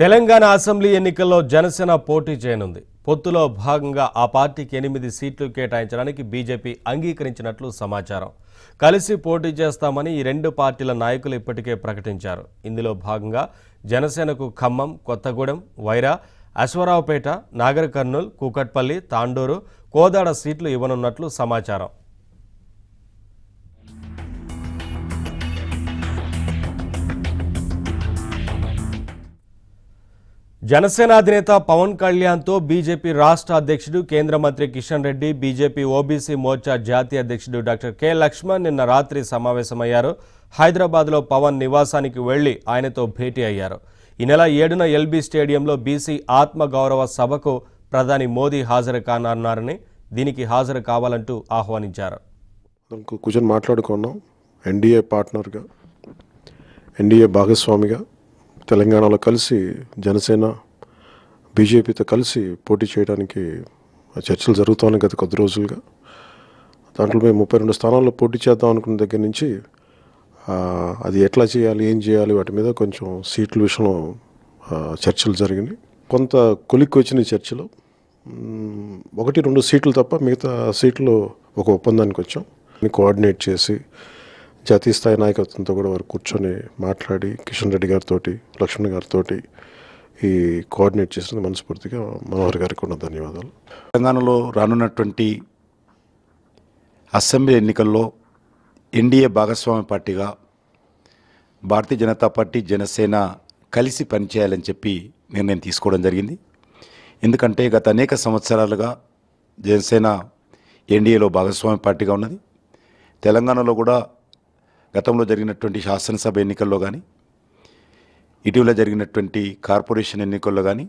Telangana assembly ఎన్నికల్లో జనసేన పోటీ చేయనుంది పొత్తులో భాగంగా ఆ పార్టీకి ఎనిమిది సీట్లు కేటాయించడానికి బీజేపీ అంగీకరించినట్లు సమాచారం కలిసి పోటీ చేస్తామని ఈ రెండు పార్టీల నాయకులు ఇప్పటికే ప్రకటించారు ఇందులో భాగంగా జనసేనకు ఖమ్మం కొత్తగూడెం వైరా అశ్వరావుపేట నాగర్ కర్నూల్ కూకట్పల్లి తాండూరు కోదాడ సీట్లు ఇవ్వనున్నట్లు సమాచారం జనసేన అధినేత పవన్ కళ్యాణ్తో బీజేపీ రాష్ట్ర అధ్యక్షుడు కేంద్ర మంత్రి కిషన్ రెడ్డి బీజేపీ ఓబీసీ మోర్చా జాతీయ అధ్యక్షుడు డాక్టర్ కె లక్ష్మణ్ నిన్న రాత్రి సమావేశమయ్యారు హైదరాబాద్లో పవన్ నివాసానికి వెళ్లి ఆయనతో భేటీ అయ్యారు ఈ నెల ఏడున ఎల్బీ స్టేడియంలో బీసీ ఆత్మగౌరవ సభకు ప్రధాని మోదీ హాజరు కానున్నారని దీనికి హాజరు కావాలంటూ ఆహ్వానించారు కూర్చొని మాట్లాడుకున్నాం ఎన్డీఏ పార్ట్నర్గా ఎన్డీఏ భాగస్వామిగా తెలంగాణలో కలిసి జనసేన బీజేపీతో కలిసి పోటీ చేయడానికి చర్చలు జరుగుతున్నాయి గత కొద్ది రోజులుగా దాంట్లో మేము ముప్పై రెండు స్థానాల్లో పోటీ చేద్దాం అనుకున్న దగ్గర నుంచి అది ఎట్లా చేయాలి ఏం చేయాలి వాటి మీద కొంచెం సీట్ల విషయంలో చర్చలు జరిగినాయి కొంత కొలిక్కి వచ్చిన చర్చలు ఒకటి రెండు సీట్లు తప్ప మిగతా సీట్లు ఒక ఒప్పందానికి వచ్చాం కోఆర్డినేట్ చేసి జాతీయ స్థాయి నాయకత్వంతో కూడా వారు కూర్చొని మాట్లాడి కిషన్ రెడ్డి గారితో లక్ష్మణ్ గారితో ఈ కోఆర్డినేట్ చేసిన మనస్ఫూర్తిగా మనోహర్ గారికి ఉన్న ధన్యవాదాలు తెలంగాణలో రానున్నటువంటి అసెంబ్లీ ఎన్నికల్లో ఎన్డీఏ భాగస్వామ్య పార్టీగా భారతీయ జనతా పార్టీ జనసేన కలిసి పనిచేయాలని చెప్పి నిర్ణయం తీసుకోవడం జరిగింది ఎందుకంటే గత అనేక సంవత్సరాలుగా జనసేన ఎన్డీఏలో భాగస్వామ్య పార్టీగా ఉన్నది తెలంగాణలో కూడా గతంలో జరిగినటువంటి శాసనసభ ఎన్నికల్లో కానీ ఇటీవల జరిగినటువంటి కార్పొరేషన్ ఎన్నికల్లో కానీ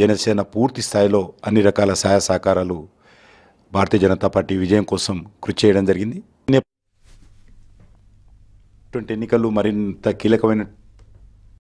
జనసేన పూర్తి స్థాయిలో అన్ని రకాల సహాయ సహకారాలు భారతీయ జనతా పార్టీ విజయం కోసం కృషి చేయడం జరిగింది ఎన్నికలు మరింత కీలకమైన